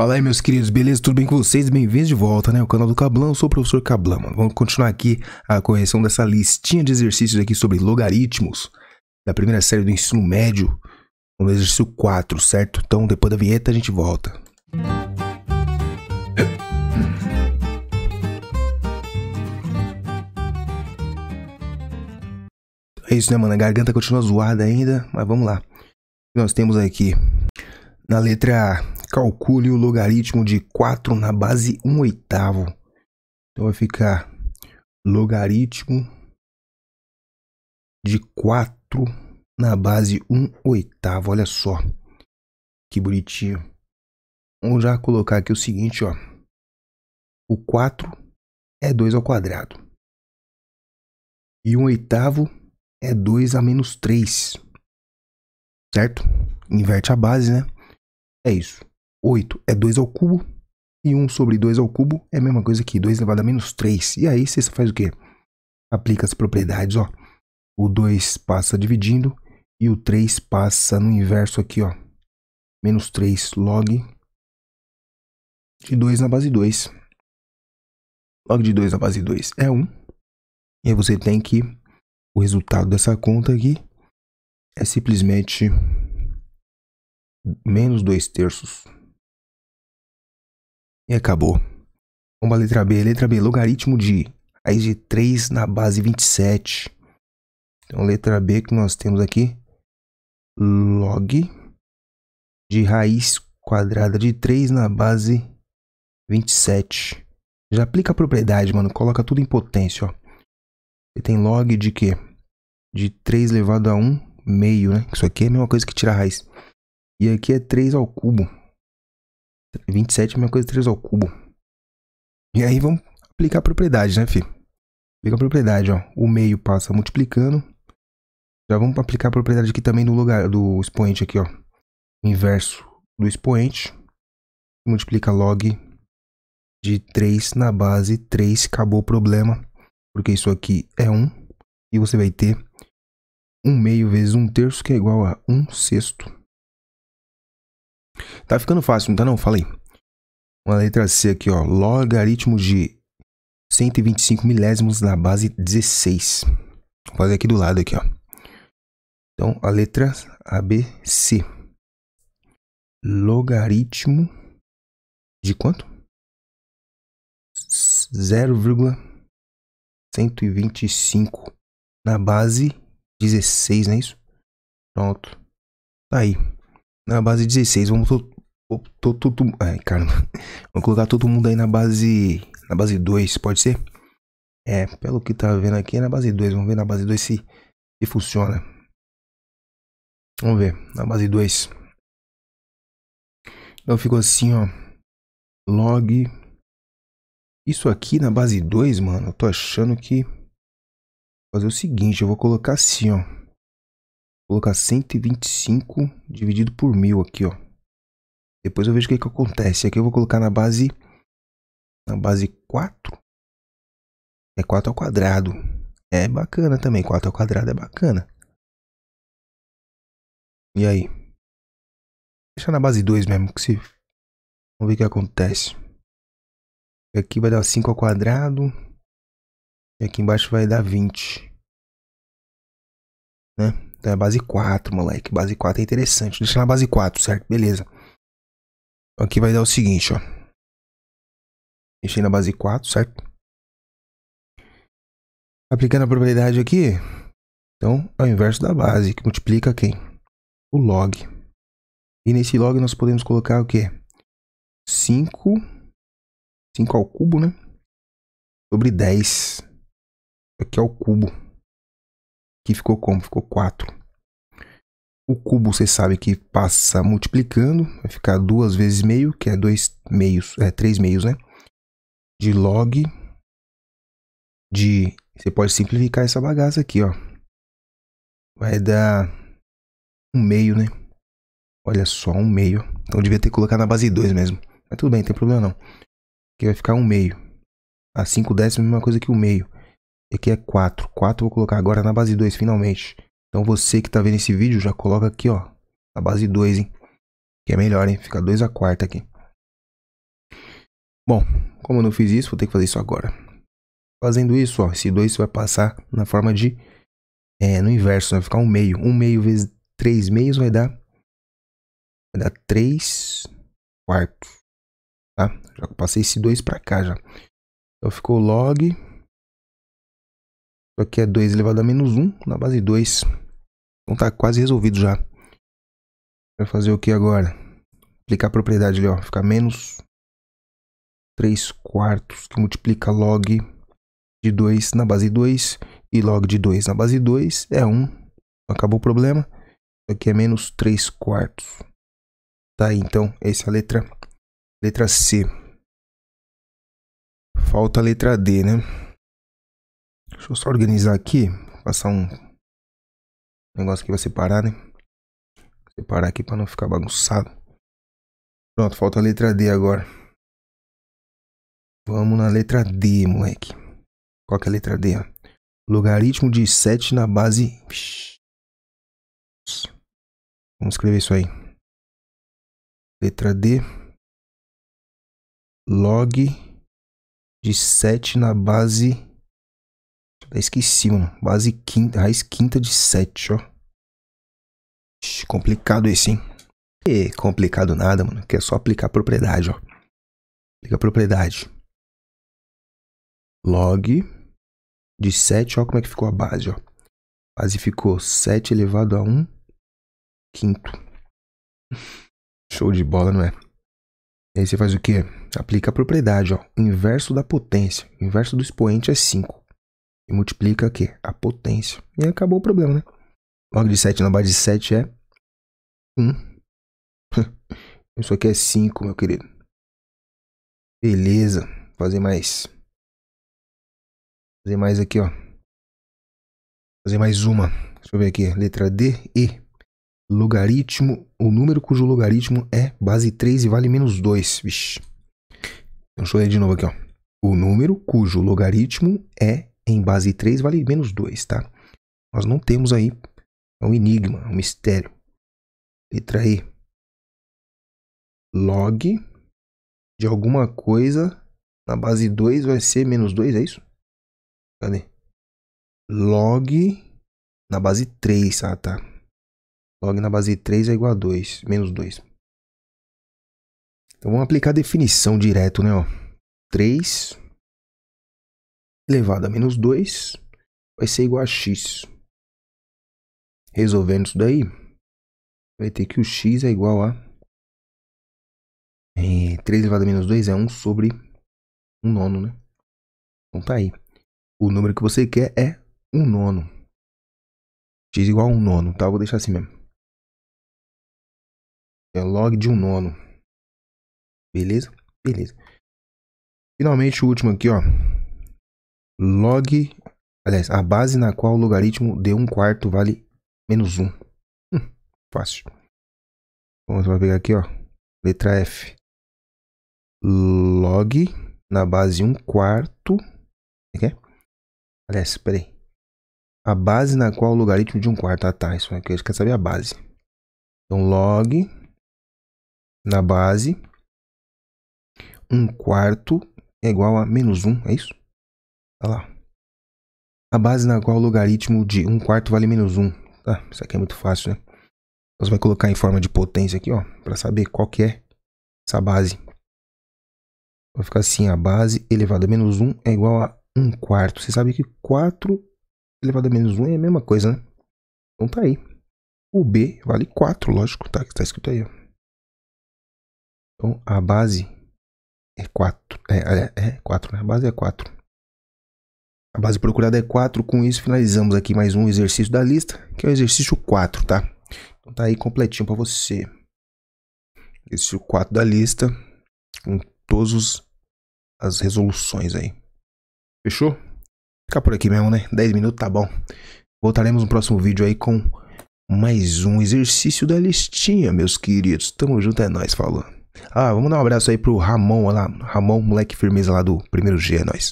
Fala aí, meus queridos, beleza? Tudo bem com vocês? Bem-vindos de volta, né? O canal do Cablan, eu sou o professor Cablan, Vamos continuar aqui a correção dessa listinha de exercícios aqui sobre logaritmos da primeira série do ensino médio, no exercício 4, certo? Então, depois da vinheta, a gente volta. É isso, né, mano? A garganta continua zoada ainda, mas vamos lá. Nós temos aqui na letra A, calcule o logaritmo de 4 na base 1 oitavo. Então vai ficar logaritmo de 4 na base 1 oitavo. Olha só que bonitinho. Vamos já colocar aqui o seguinte, ó. O 4 é 2 ao quadrado. E 1 oitavo é 2 a menos 3. Certo? Inverte a base, né? É isso. 8 é 2 ao cubo. E 1 sobre 2 ao cubo é a mesma coisa que 2 elevado a menos 3. E aí você faz o quê? Aplica as propriedades, ó. O 2 passa dividindo e o 3 passa no inverso aqui, ó. Menos 3 log de 2 na base 2. Log de 2 na base 2 é 1. E aí você tem que o resultado dessa conta aqui é simplesmente menos 2 terços e acabou. Vamos para a letra B. Letra B, logaritmo de raiz de 3 na base 27. Então, letra B que nós temos aqui, log de raiz quadrada de 3 na base 27. Já aplica a propriedade, mano. Coloca tudo em potência, ó. Você tem log de quê? De 3 elevado a 1 meio, né? Isso aqui é a mesma coisa que tirar raiz. E aqui é 3 ao cubo. 27 é a mesma coisa 3 ao cubo. E aí vamos aplicar a propriedade, né, fi? Aplica a propriedade, ó. O meio passa multiplicando. Já vamos aplicar a propriedade aqui também do, lugar, do expoente aqui, ó. inverso do expoente. Multiplica log de 3 na base 3. Acabou o problema. Porque isso aqui é 1. E você vai ter 1 meio vezes 1 terço, que é igual a 1 sexto. Tá ficando fácil, não tá não? Fala aí. Uma letra C aqui, ó. Logaritmo de 125 milésimos na base 16. Vou fazer aqui do lado aqui, ó. Então, a letra ABC. Logaritmo de quanto? 0,125 na base 16, não é isso? Pronto. Tá aí. Na base 16, vamos Tô, tô, tô, ai, caramba. Vou colocar todo mundo aí na base. Na base 2, pode ser? É, pelo que tá vendo aqui é na base 2. Vamos ver na base 2 se, se funciona. Vamos ver. Na base 2. Então ficou assim, ó. Log. Isso aqui na base 2, mano. Eu tô achando que. Vou fazer o seguinte, eu vou colocar assim, ó. Vou colocar 125 dividido por mil aqui, ó. Depois eu vejo o que, que acontece. Aqui eu vou colocar na base na base 4. É 4 ao quadrado. É bacana também, 4 ao quadrado é bacana. E aí? Deixa na base 2 mesmo, que se... Vamos ver o que acontece. Aqui vai dar 5 ao quadrado. E aqui embaixo vai dar 20. Né? Então é base 4, moleque. Base 4 é interessante. Deixa na base 4, certo? Beleza. Então aqui vai dar o seguinte, ó. Deixei na base 4, certo? Aplicando a probabilidade aqui, então é o inverso da base, que multiplica quem? O log. E nesse log nós podemos colocar o quê? 5, 5 ao cubo, né? Sobre 10. Aqui ao é cubo. Aqui ficou como? Ficou 4. O cubo você sabe que passa multiplicando, vai ficar duas vezes meio, que é dois meios, é três meios, né? De log de. Você pode simplificar essa bagaça aqui, ó. Vai dar um meio, né? Olha só, um meio. Então devia ter colocado na base 2 mesmo. Mas tudo bem, não tem problema não. Aqui vai ficar um meio. A 5 décimos é a mesma coisa que o meio. E aqui é 4. 4 eu vou colocar agora na base 2, finalmente. Então você que está vendo esse vídeo, já coloca aqui, ó, na base 2, hein? Que é melhor, hein? Fica 2 a quarta aqui. Bom, como eu não fiz isso, vou ter que fazer isso agora. Fazendo isso, ó, esse 2 vai passar na forma de... É, no inverso, vai ficar um meio. Um meio vezes 3 meios vai dar... Vai dar 3 quartos, tá? Já passei esse 2 para cá já. Então ficou log isso aqui é 2 elevado a menos 1 na base 2. Então tá quase resolvido já. Vai fazer o que agora? Aplicar a propriedade ali, ó. Ficar menos 3 quartos que multiplica log de 2 na base 2 e log de 2 na base 2 é 1. Acabou o problema. Isso Aqui é menos 3 quartos. Tá aí, então, essa é a letra, letra C. Falta a letra D, né? Deixa eu só organizar aqui. Passar um negócio que vai separar, né? separar aqui para não ficar bagunçado. Pronto, falta a letra D agora. Vamos na letra D, moleque. Qual que é a letra D? Ó? Logaritmo de 7 na base. Vamos escrever isso aí. Letra D. Log de 7 na base até esqueci, mano. Base quinta, raiz quinta de 7, ó. Ixi, complicado esse, hein? E complicado nada, mano. Que é só aplicar a propriedade, ó. Aplica a propriedade. Log de 7, ó como é que ficou a base, ó. A base ficou 7 elevado a 1 quinto. Show de bola, não é? E aí você faz o quê? Aplica a propriedade, ó. Inverso da potência. Inverso do expoente é 5 e multiplica o quê? A potência. E acabou o problema, né? Log de 7 na base de 7 é 1. Isso aqui é 5, meu querido. Beleza. Vou fazer mais. Vou fazer mais aqui, ó. Vou fazer mais uma. Deixa eu ver aqui. Letra D, E. Logaritmo, o número cujo logaritmo é base 3 e vale menos 2. Vixe. Então, deixa eu ler de novo aqui, ó. O número cujo logaritmo é em base 3 vale menos 2, tá? Nós não temos aí é um enigma, um mistério. Letra E. Log de alguma coisa na base 2 vai ser menos 2, é isso? Cadê? Log na base 3, ah tá. Log na base 3 é igual a 2, menos 2. Então vamos aplicar a definição direto, né? Ó. 3 elevado a menos 2 vai ser igual a x. Resolvendo isso daí, vai ter que o x é igual a é, 3 elevado a menos 2 é 1 sobre 1 nono, né? Então tá aí. O número que você quer é 1 nono. x igual a 1 nono, tá? Vou deixar assim mesmo. É log de 1 nono. Beleza? Beleza. Finalmente o último aqui, ó log, aliás, a base na qual o logaritmo de 1 quarto vale menos 1. Hum, fácil. Vamos pegar aqui, ó, letra F. Log na base 1 quarto, okay? É? aliás, peraí. A base na qual o logaritmo de 1 quarto, ah tá, isso aqui, é eu quero saber a base. Então, log na base 1 quarto é igual a menos 1, é isso? Olha tá lá. A base na qual o logaritmo de 1 quarto vale menos 1. Tá, isso aqui é muito fácil, né? Então, você vai colocar em forma de potência aqui, ó, Pra saber qual que é essa base. Vai ficar assim, a base elevada a menos 1 é igual a 1 quarto. Você sabe que 4 elevado a menos 1 é a mesma coisa, né? Então tá aí. O B vale 4, lógico, tá? Que tá escrito aí, ó. Então a base é 4. É, é, é 4, né? A base é 4. A base procurada é 4. Com isso, finalizamos aqui mais um exercício da lista, que é o exercício 4, tá? Então tá aí completinho para você. Esse 4 da lista, com todas as resoluções aí. Fechou? Ficar por aqui mesmo, né? 10 minutos tá bom. Voltaremos no próximo vídeo aí com mais um exercício da listinha, meus queridos. Tamo junto, é nóis, falou. Ah, vamos dar um abraço aí pro Ramon, olha lá. Ramon, moleque firmeza lá do primeiro G, é nóis.